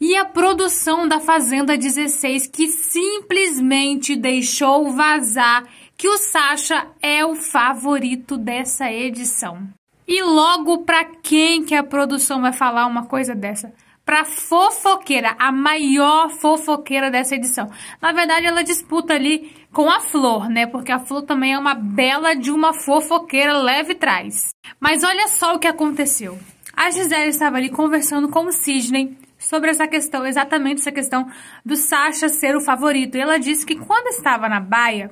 E a produção da Fazenda 16 que simplesmente deixou vazar que o Sacha é o favorito dessa edição. E logo para quem que a produção vai falar uma coisa dessa? Para fofoqueira, a maior fofoqueira dessa edição. Na verdade, ela disputa ali com a Flor, né? Porque a Flor também é uma bela de uma fofoqueira leve traz. Mas olha só o que aconteceu. A Gisele estava ali conversando com o Sidney sobre essa questão, exatamente essa questão do Sasha ser o favorito. E ela disse que quando estava na baia,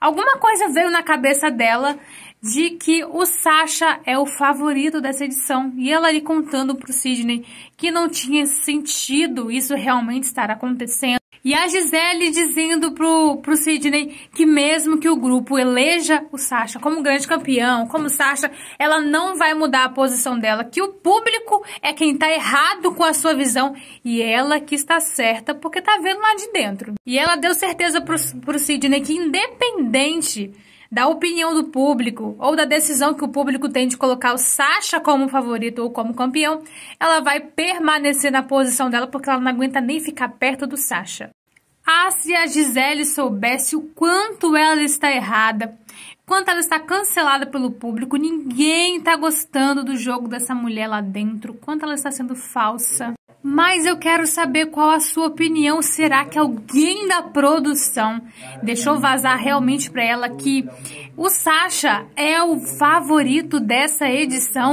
alguma coisa veio na cabeça dela de que o Sasha é o favorito dessa edição. E ela lhe contando para o Sidney que não tinha sentido isso realmente estar acontecendo. E a Gisele dizendo pro, pro Sidney que mesmo que o grupo eleja o Sasha como grande campeão, como Sasha, ela não vai mudar a posição dela, que o público é quem tá errado com a sua visão e ela que está certa porque tá vendo lá de dentro. E ela deu certeza pro, pro Sidney que independente da opinião do público ou da decisão que o público tem de colocar o Sasha como favorito ou como campeão, ela vai permanecer na posição dela porque ela não aguenta nem ficar perto do Sasha. Ah, se a Gisele soubesse o quanto ela está errada, quanto ela está cancelada pelo público, ninguém está gostando do jogo dessa mulher lá dentro, quanto ela está sendo falsa. Mas eu quero saber qual a sua opinião. Será que alguém da produção deixou vazar realmente para ela que o Sasha é o favorito dessa edição?